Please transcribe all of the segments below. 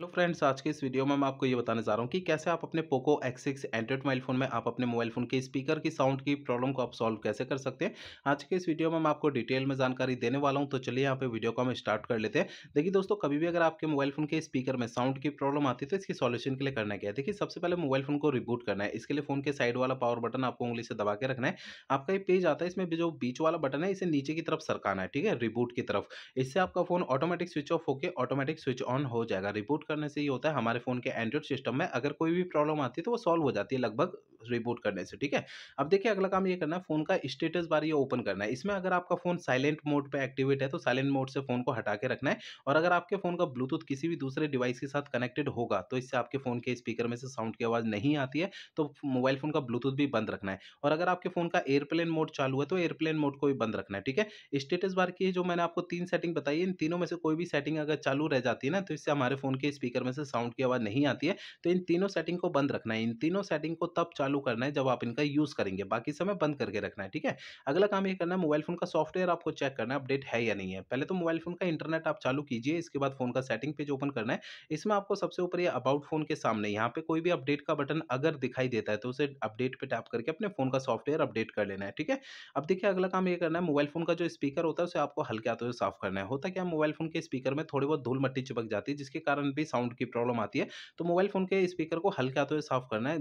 hello friends आज के इस वीडियो में मैं आपको ये बताने जा रहा हूँ कि कैसे आप अपने Poco X six Android mobile phone में आप अपने मोबाइल फ़ोन के स्पीकर की साउंड की प्रॉब्लम को आप सॉल्व कैसे कर सकते हैं आज के इस वीडियो में मैं आपको डिटेल में जानकारी देने वाला हूँ तो चलिए यहाँ पे वीडियो को हम स्टार्ट कर लेते हैं देखिए दोस्तों कभी भी अगर आपके मोबाइल फ़ोन के स्पीकर में साउंड की प्रॉब्लम आती है तो इसकी सॉल्यूशन के लिए करना क्या है देखिए सबसे पहले मोबाइल फ़ोन को रिबूट करना है इसके लिए फ़ोन के साइड वाला पावर बटन आपको उंगली से दबा के रखना है आपका एक पेज आता है इसमें जो बीच वाला बटन है इसे नीचे की तरफ सरकाना है ठीक है रिबूट की तरफ इससे आपका फ़ोन ऑटोमेटिक स्विच ऑफ होकर ऑटोमेटिक स्विच ऑन हो जाएगा रिबूट करने से ये होता है हमारे फ़ोन के एंड्रॉयड सिस्टम में अगर कोई भी प्रॉब्लम आती है तो वो सॉल्व हो जाती है लगभग रिबूट करने से ठीक है अब देखिए अगला काम ये करना है फोन का स्टेटस बार ये ओपन करना है इसमें अगर आपका फोन साइलेंट मोड पे एक्टिवेट है तो साइलेंट मोड से फोन को हटा के रखना है और अगर आपके फोन का ब्लूटूथ किसी भी दूसरे डिवाइस के साथ कनेक्टेड होगा तो इससे आपके फोन के स्पीकर में से साउंड की आवाज़ नहीं आती है तो मोबाइल फोन का ब्लूटूथ भी बंद रखना है और अगर आपके फोन का एयरप्लेन मोड चालू है तो एयरप्लेन मोड को भी बंद रखना है ठीक है स्टेटस बार की जो मैंने आपको तीन सेटिंग बताई है इन तीनों में से कोई भी सेटिंग अगर चालू रह जाती है ना तो इससे हमारे फोन के स्पीकर में से साउंड की आवाज़ नहीं आती है तो इन तीनों सेटिंग को बंद रखना है इन तीनों सेटिंग को तब चालू चालू करना है जब आप इनका यूज़ करेंगे बाकी समय बंद करके रखना है ठीक है अगला काम ये करना है मोबाइल फ़ोन का सॉफ्टवेयर आपको चेक करना है अपडेट है या नहीं है पहले तो मोबाइल फ़ोन का इंटरनेट आप चालू कीजिए इसके बाद फ़ोन का सेटिंग पेज ओपन करना है इसमें आपको सबसे ऊपर ये अबाउट फ़ोन के सामने यहाँ पे कोई भी अपडेट का बटन अगर दिखाई देता है तो उसे अपडेट पर टैप करके अपने फ़ोन का सॉफ्टवेयर अपडेट कर लेना है ठीक है अब देखिए अगला काम ये करना है मोबाइल फ़ोन का जो स्पीकर होता है उसे आपको हल्के हाथों से साफ करना है होता क्या मोबाइल फ़ोन के स्पीकर में थोड़ी बहुत धूल मट्टी चिपक जाती है जिसके कारण भी साउंड की प्रॉब्लम आती है तो मोबाइल फ़ोन के स्पीकर को हल्के हाथों से साफ करना है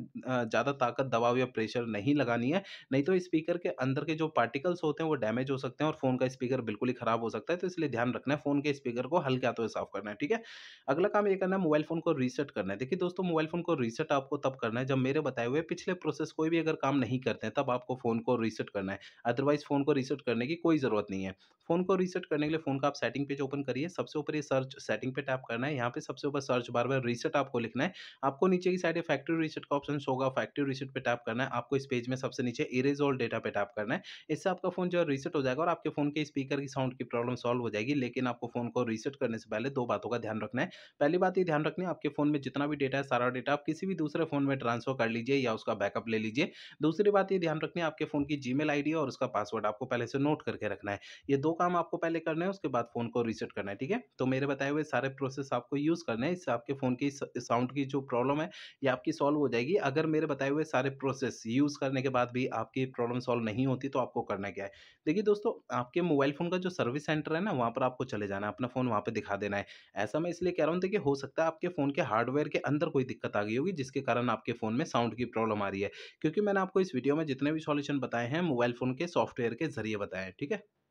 ज़्यादा ताकत ताकत दबाव या प्रेशर नहीं लगानी है नहीं तो स्पीकर के अंदर के जो पार्टिकल्स होते हैं वो डैमेज हो सकते हैं और फ़ोन का स्पीकर बिल्कुल ही ख़राब हो सकता है तो इसलिए ध्यान रखना है फ़ोन के स्पीकर को हल्के हाथों से साफ करना है ठीक है अगला काम ये करना है मोबाइल फ़ोन को रीसेट करना है देखिए दोस्तों मोबाइल फ़ोन को रीसेट आपको तब करना है जब मेरे बताए हुए पिछले प्रोसेस कोई भी अगर काम नहीं करते हैं तब आपको फ़ोन को रीसेट करना है अदरवाइज़ फ़ोन को रीसेट करने की कोई ज़रूरत नहीं है फ़ोन को रीसेट करने के लिए फ़ोन का आप सेटिंग पेज ओपन करिए सबसे ऊपर ये सर्च सेटिंग पे टैप करना है यहाँ पे सबसे ऊपर सर्च बार बार रीसेट आपको लिखना है आपको नीचे की साइड फैक्ट्री रीसेट का ऑप्शन होगा फैक्ट्री रीसेट एग्जिट पे टैप करना है आपको इस पेज में सबसे नीचे इरेज ऑल डेटा पे टैप करना है इससे आपका फोन जो है रीसेट हो जाएगा और आपके फोन के स्पीकर की साउंड की प्रॉब्लम सॉल्व हो जाएगी लेकिन आपको फोन को रीसेट करने से पहले दो बातों का ध्यान रखना है पहली बात ये ध्यान रखनी है आपके फोन में जितना भी डेटा है सारा डेटा आप किसी भी दूसरे फोन में ट्रांसफर कर लीजिए या उसका बैकअप ले लीजिए दूसरी बात ये ध्यान रखनी है आपके फोन की जी मेल और उसका पासवर्ड आपको पहले से नोट करके रखना है ये दो काम आपको पहले करना है उसके बाद फोन को रीसेट करना है ठीक है तो मेरे बताए हुए सारे प्रोसेस आपको यूज करना है इससे आपके फोन की साउंड की जो प्रॉब्लम है ये आपकी सॉल्व हो जाएगी अगर मेरे बताए हुए सारे सारे प्रोसेस यूज़ करने के बाद भी आपकी प्रॉब्लम सॉल्व नहीं होती तो आपको करना क्या है देखिए दोस्तों आपके मोबाइल फ़ोन का जो सर्विस सेंटर है ना वहाँ पर आपको चले जाना है अपना फ़ोन वहाँ पर दिखा देना है ऐसा मैं इसलिए कह रहा हूँ देखिए हो सकता है आपके फ़ोन के हार्डवेयर के अंदर कोई दिक्कत आ गई होगी जिसके कारण आपके फ़ोन में साउंड की प्रॉब्लम आ रही है क्योंकि मैंने आपको इस वीडियो में जितने भी सॉल्यूशन बताए हैं मोबाइल फ़ोन के सॉफ्टवेयर के जरिए बताए हैं ठीक है